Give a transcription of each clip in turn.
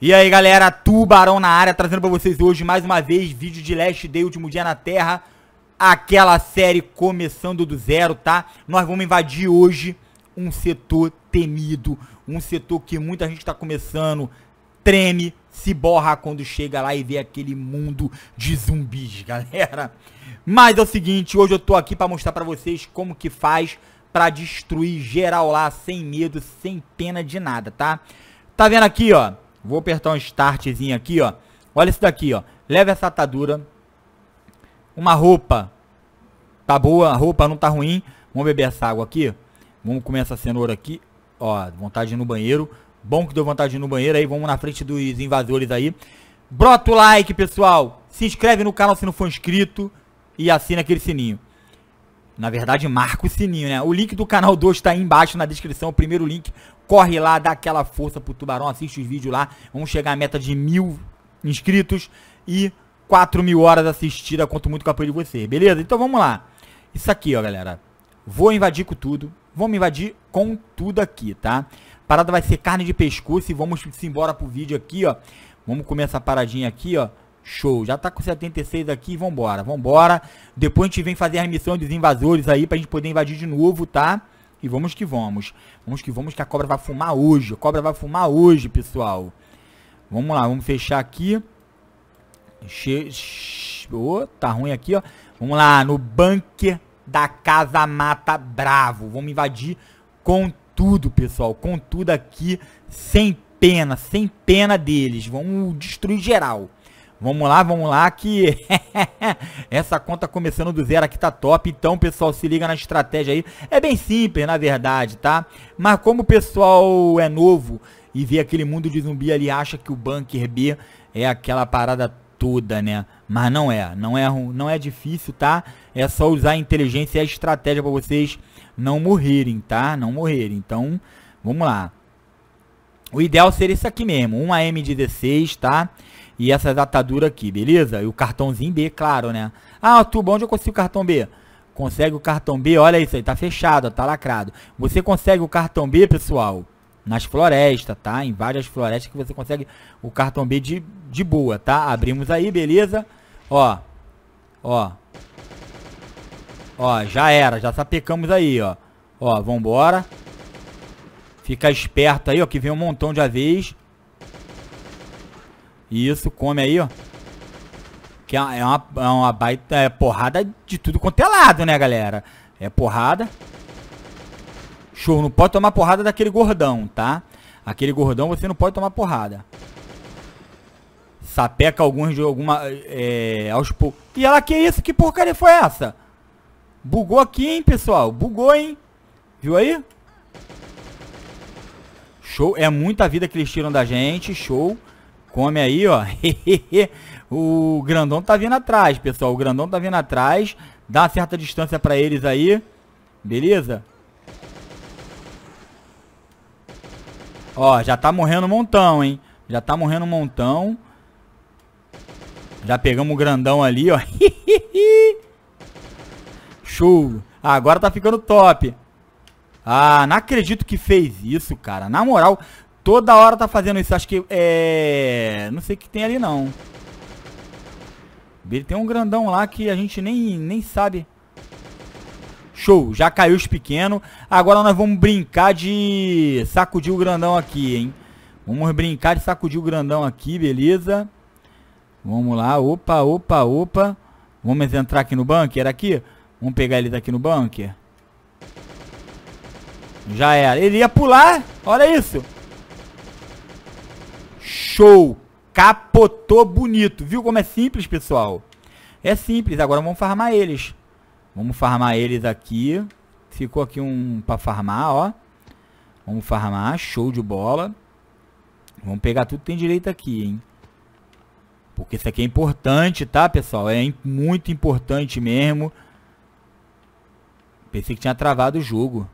E aí galera, Tubarão na área, trazendo pra vocês hoje mais uma vez vídeo de Last Day, último dia na Terra Aquela série começando do zero, tá? Nós vamos invadir hoje um setor temido, um setor que muita gente tá começando, treme, se borra quando chega lá e vê aquele mundo de zumbis, galera Mas é o seguinte, hoje eu tô aqui pra mostrar pra vocês como que faz pra destruir geral lá, sem medo, sem pena de nada, tá? Tá vendo aqui, ó? Vou apertar um startzinho aqui, ó. Olha isso daqui, ó. Leve essa atadura. Uma roupa. Tá boa, a roupa não tá ruim. Vamos beber essa água aqui. Vamos comer essa cenoura aqui. Ó, vontade no banheiro. Bom que deu vontade no banheiro aí. Vamos na frente dos invasores aí. Brota o like, pessoal. Se inscreve no canal se não for inscrito. E assina aquele sininho. Na verdade, marca o sininho, né? O link do canal 2 está aí embaixo na descrição, o primeiro link corre lá, dá aquela força pro Tubarão, assiste os vídeos lá. Vamos chegar à meta de mil inscritos e 4 mil horas assistidas. Conto muito com o apoio de você, beleza? Então vamos lá. Isso aqui, ó, galera. Vou invadir com tudo. Vamos invadir com tudo aqui, tá? Parada vai ser carne de pescoço e vamos embora pro vídeo aqui, ó. Vamos comer essa paradinha aqui, ó. Show, já tá com 76 aqui, vambora, vambora. Depois a gente vem fazer a missão dos invasores aí pra gente poder invadir de novo, tá? Tá? E vamos que vamos. Vamos que vamos, que a cobra vai fumar hoje. A cobra vai fumar hoje, pessoal. Vamos lá, vamos fechar aqui. Che... Oh, tá ruim aqui, ó. Vamos lá, no bunker da Casa Mata Bravo. Vamos invadir com tudo, pessoal. Com tudo aqui, sem pena, sem pena deles. Vamos destruir geral. Vamos lá, vamos lá, que essa conta começando do zero aqui tá top. Então, pessoal, se liga na estratégia aí. É bem simples, na verdade, tá? Mas como o pessoal é novo e vê aquele mundo de zumbi ali, acha que o Bunker B é aquela parada toda, né? Mas não é, não é, não é difícil, tá? É só usar a inteligência e a estratégia para vocês não morrerem, tá? Não morrerem. Então, vamos lá. O ideal seria isso aqui mesmo, 1 AM16, tá? e essa datadura aqui, beleza? E o cartãozinho B, claro, né? Ah, Tuba, onde eu consigo o cartão B? Consegue o cartão B, olha isso aí, tá fechado, tá lacrado. Você consegue o cartão B, pessoal, nas florestas, tá? Em várias florestas que você consegue o cartão B de, de boa, tá? Abrimos aí, beleza? Ó, ó. Ó, já era, já sapecamos aí, ó. Ó, vambora. Fica esperto aí, ó, que vem um montão de aves isso, come aí, ó. Que é, é uma, é uma baita é porrada de tudo quanto é lado, né, galera? É porrada. Show, não pode tomar porrada daquele gordão, tá? Aquele gordão você não pode tomar porrada. Sapeca alguns de alguma... É, aos poucos. E ela, que isso? Que porcaria foi essa? Bugou aqui, hein, pessoal? Bugou, hein? Viu aí? Show. É muita vida que eles tiram da gente. Show come aí, ó. o Grandão tá vindo atrás, pessoal. O Grandão tá vindo atrás. Dá uma certa distância pra eles aí. Beleza? Ó, já tá morrendo um montão, hein? Já tá morrendo um montão. Já pegamos o grandão ali, ó. Show. Ah, agora tá ficando top. Ah, não acredito que fez isso, cara. Na moral, Toda hora tá fazendo isso. Acho que é... Não sei o que tem ali, não. Ele tem um grandão lá que a gente nem, nem sabe. Show, já caiu os pequenos. Agora nós vamos brincar de sacudir o grandão aqui, hein? Vamos brincar de sacudir o grandão aqui, beleza? Vamos lá, opa, opa, opa. Vamos entrar aqui no bunker, aqui? Vamos pegar eles aqui no bunker. Já era. Ele ia pular, olha isso. Show! Capotou bonito. Viu como é simples, pessoal? É simples. Agora vamos farmar eles. Vamos farmar eles aqui. Ficou aqui um pra farmar, ó. Vamos farmar. Show de bola. Vamos pegar tudo que tem direito aqui, hein? Porque isso aqui é importante, tá, pessoal? É muito importante mesmo. Pensei que tinha travado o jogo.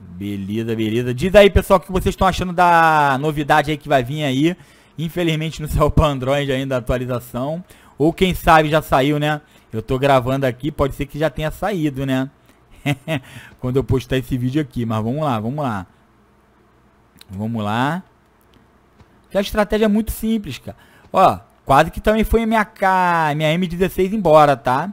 Beleza, beleza. Diz aí, pessoal, o que vocês estão achando da novidade aí que vai vir aí. Infelizmente não saiu para Android ainda a atualização. Ou quem sabe já saiu, né? Eu tô gravando aqui, pode ser que já tenha saído, né? Quando eu postar esse vídeo aqui, mas vamos lá, vamos lá. Vamos lá. Que a estratégia é muito simples, cara. Ó, quase que também foi minha, K, minha M16 embora, tá?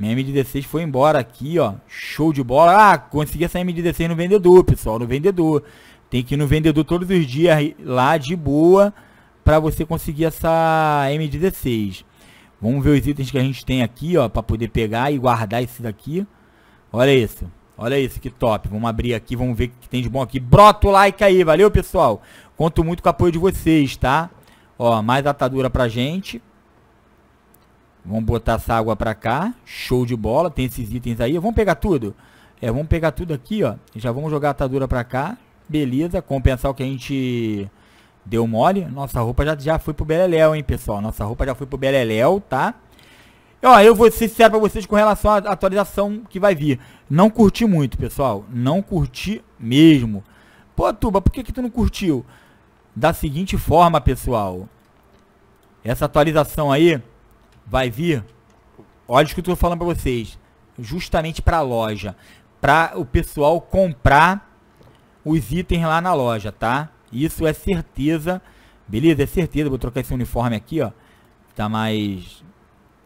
Minha M16 foi embora aqui, ó. Show de bola. Ah, consegui essa M16 no vendedor, pessoal. No vendedor. Tem que ir no vendedor todos os dias lá de boa para você conseguir essa M16. Vamos ver os itens que a gente tem aqui, ó, para poder pegar e guardar esse daqui. Olha isso. Olha isso, que top. Vamos abrir aqui, vamos ver o que tem de bom aqui. Brota o like aí, valeu, pessoal. Conto muito com o apoio de vocês, tá? Ó, mais atadura pra gente. Vamos botar essa água pra cá. Show de bola. Tem esses itens aí. Vamos pegar tudo? É, vamos pegar tudo aqui, ó. Já vamos jogar a atadura pra cá. Beleza. Compensar o que a gente deu mole. Nossa roupa já, já foi pro beleléu, hein, pessoal. Nossa roupa já foi pro beleléu, tá? Ó, eu vou ser sincero pra vocês com relação à atualização que vai vir. Não curti muito, pessoal. Não curti mesmo. Pô, Tuba, por que, que tu não curtiu? Da seguinte forma, pessoal. Essa atualização aí vai vir, olha o que eu estou falando para vocês, justamente para a loja, para o pessoal comprar os itens lá na loja, tá? Isso é certeza, beleza? É certeza, vou trocar esse uniforme aqui, ó, tá mais,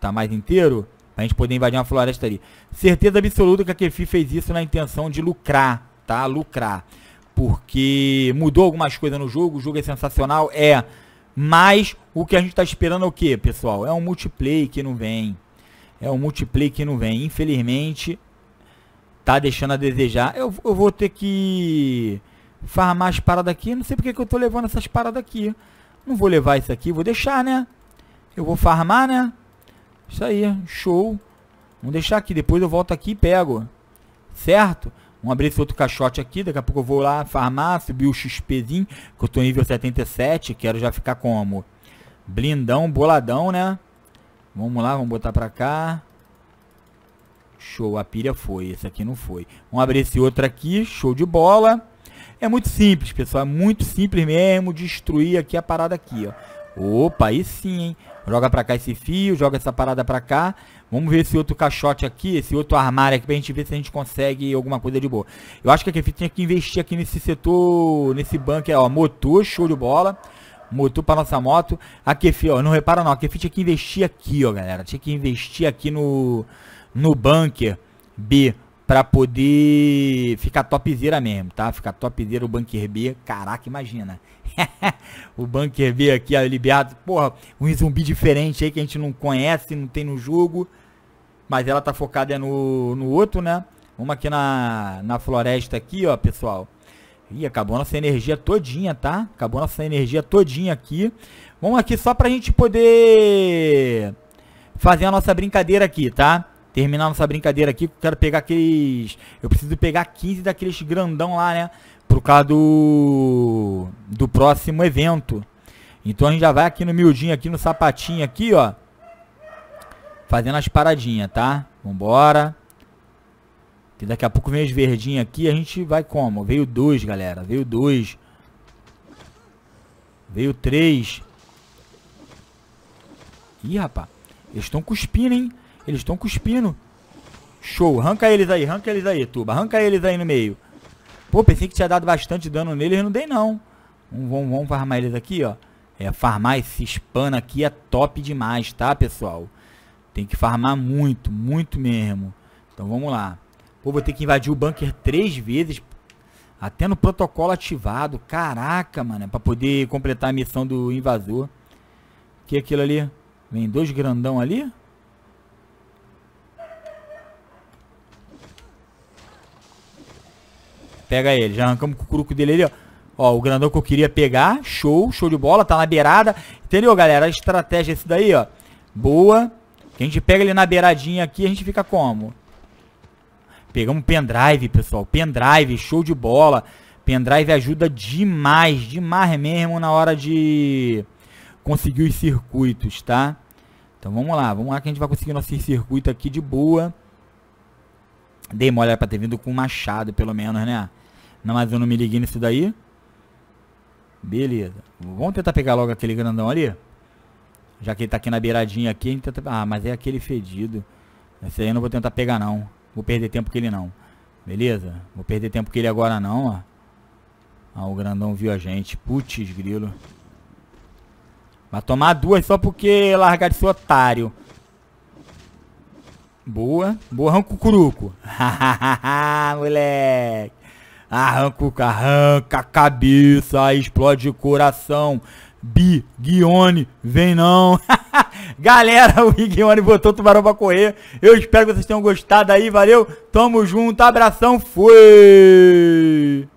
tá mais inteiro, pra gente poder invadir uma floresta ali. Certeza absoluta que a Kefi fez isso na intenção de lucrar, tá? Lucrar. Porque mudou algumas coisas no jogo, o jogo é sensacional, é, mas o que a gente está esperando é o que, pessoal? É um multiplayer que não vem. É um multiplayer que não vem. Infelizmente, tá deixando a desejar. Eu, eu vou ter que farmar as paradas aqui. Não sei porque que eu tô levando essas paradas aqui. Não vou levar isso aqui, vou deixar, né? Eu vou farmar, né? Isso aí, show. Vamos deixar aqui, depois eu volto aqui e pego. Certo? Vamos abrir esse outro caixote aqui, daqui a pouco eu vou lá farmar, subir o XPzinho, que eu tô nível 77, quero já ficar como? Blindão, boladão, né? Vamos lá, vamos botar pra cá. Show, a pilha foi, esse aqui não foi. Vamos abrir esse outro aqui, show de bola. É muito simples, pessoal, é muito simples mesmo destruir aqui a parada aqui, ó. Opa, aí sim, hein? Joga pra cá esse fio, joga essa parada pra cá. Vamos ver esse outro caixote aqui, esse outro armário aqui, pra gente ver se a gente consegue alguma coisa de boa. Eu acho que a Kefit tinha que investir aqui nesse setor, nesse banco, ó, motor, show de bola motor para nossa moto. A Kefi, ó, não repara não, a Kefi tinha que investir aqui, ó, galera. Tinha que investir aqui no, no bunker B para poder ficar topzera mesmo, tá? Ficar topzera o bunker B, caraca, imagina. o bunker B aqui, ó, liberado, porra, um zumbi diferente aí que a gente não conhece, não tem no jogo. Mas ela tá focada é no, no outro, né? Vamos aqui na, na floresta aqui, ó, pessoal. Ih, acabou nossa energia todinha, tá? Acabou nossa energia todinha aqui. Vamos aqui só pra gente poder fazer a nossa brincadeira aqui, tá? Terminar nossa brincadeira aqui. Quero pegar aqueles... Eu preciso pegar 15 daqueles grandão lá, né? Por causa do... Do próximo evento. Então a gente já vai aqui no miudinho, aqui no sapatinho aqui, ó. Fazendo as paradinhas, tá? Vambora. Que daqui a pouco vem as verdinhas aqui, a gente vai como? Veio dois, galera. Veio dois. Veio três. Ih, rapaz. Eles estão cuspindo, hein? Eles estão cuspindo. Show. Arranca eles aí, arranca eles aí, Tuba. Arranca eles aí no meio. Pô, pensei que tinha dado bastante dano neles, não dei não. Vamos, vamos, vamos farmar eles aqui, ó. É, farmar esse spam aqui é top demais, tá, pessoal? Tem que farmar muito, muito mesmo. Então vamos lá. Pô, vou ter que invadir o bunker três vezes. Até no protocolo ativado. Caraca, mano. Pra poder completar a missão do invasor. Que é aquilo ali? Vem dois grandão ali. Pega ele. Já arrancamos o curuco dele ali, ó. Ó, o grandão que eu queria pegar. Show, show de bola. Tá na beirada. Entendeu, galera? A estratégia é isso daí, ó. Boa. Que a gente pega ele na beiradinha aqui, a gente fica como? Pegamos pendrive, pessoal. Pendrive, show de bola. Pendrive ajuda demais, demais mesmo na hora de conseguir os circuitos, tá? Então vamos lá, vamos lá que a gente vai conseguir nosso circuito aqui de boa. Dei mole pra ter vindo com machado, pelo menos, né? Não, mas eu não me liguei nisso daí. Beleza. Vamos tentar pegar logo aquele grandão ali. Já que ele tá aqui na beiradinha aqui, a gente tenta... Ah, mas é aquele fedido. Esse aí eu não vou tentar pegar não. Vou perder tempo com ele não. Beleza? Vou perder tempo com ele agora não, ó. Ah, o grandão viu a gente. Putz, grilo. Vai tomar duas só porque largar de seu otário. Boa. Boa, arranca o curuco. moleque. Arranca, o arranca a cabeça, explode o coração. Bi, Guione, vem não. Galera, o Rigione botou o tubarão pra correr. Eu espero que vocês tenham gostado aí. Valeu, tamo junto, abração, fui!